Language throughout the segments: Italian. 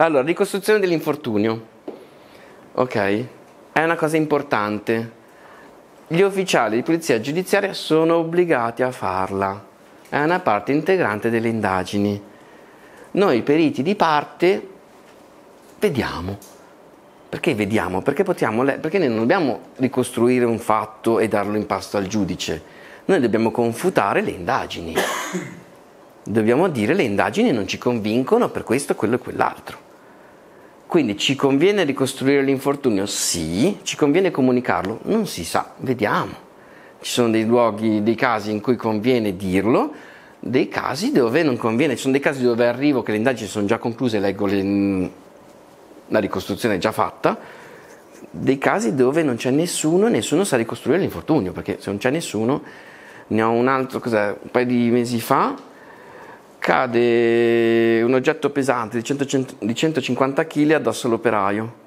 Allora, ricostruzione dell'infortunio. Ok? È una cosa importante. Gli ufficiali di polizia giudiziaria sono obbligati a farla. È una parte integrante delle indagini. Noi periti di parte vediamo. Perché vediamo? Perché, potiamo, perché noi non dobbiamo ricostruire un fatto e darlo in pasto al giudice. Noi dobbiamo confutare le indagini. dobbiamo dire le indagini non ci convincono per questo, quello e quell'altro. Quindi ci conviene ricostruire l'infortunio? Sì. Ci conviene comunicarlo? Non si sa, vediamo. Ci sono dei luoghi, dei casi in cui conviene dirlo, dei casi dove non conviene. Ci sono dei casi dove arrivo che le indagini sono già concluse, leggo le, mm, la ricostruzione è già fatta, dei casi dove non c'è nessuno e nessuno sa ricostruire l'infortunio, perché se non c'è nessuno, ne ho un altro, cos'è, un paio di mesi fa, cade un oggetto pesante di, 100, di 150 kg addosso all'operaio.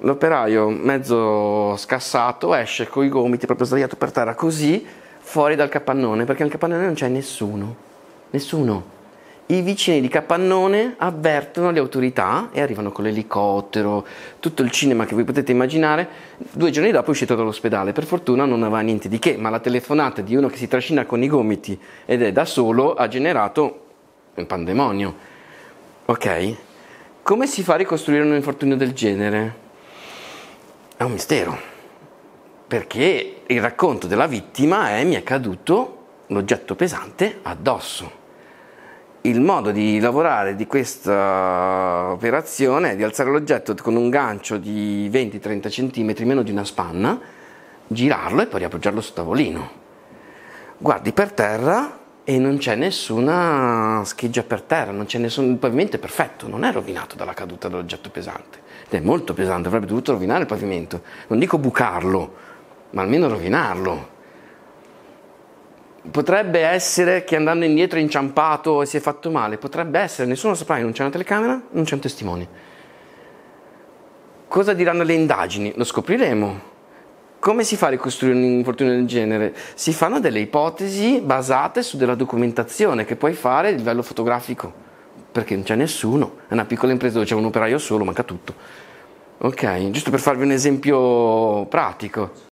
L'operaio, mezzo scassato, esce con i gomiti proprio sdraiato per terra così fuori dal capannone, perché nel capannone non c'è nessuno. Nessuno i vicini di Capannone avvertono le autorità e arrivano con l'elicottero, tutto il cinema che voi potete immaginare. Due giorni dopo è uscito dall'ospedale, per fortuna non aveva niente di che, ma la telefonata di uno che si trascina con i gomiti ed è da solo ha generato un pandemonio. Ok? Come si fa a ricostruire un infortunio del genere? È un mistero, perché il racconto della vittima è mi è caduto l'oggetto pesante addosso il modo di lavorare di questa operazione è di alzare l'oggetto con un gancio di 20-30 cm meno di una spanna, girarlo e poi riappoggiarlo sul tavolino. Guardi per terra e non c'è nessuna scheggia per terra, nessun, il pavimento è perfetto, non è rovinato dalla caduta dell'oggetto pesante. Ed è molto pesante, avrebbe dovuto rovinare il pavimento. Non dico bucarlo, ma almeno rovinarlo potrebbe essere che andando indietro è inciampato e si è fatto male, potrebbe essere, nessuno lo saprà, non c'è una telecamera, non c'è un testimone. Cosa diranno le indagini? Lo scopriremo. Come si fa a ricostruire un infortunio del genere? Si fanno delle ipotesi basate su della documentazione che puoi fare a livello fotografico, perché non c'è nessuno, è una piccola impresa dove c'è un operaio solo, manca tutto. Ok, giusto per farvi un esempio pratico.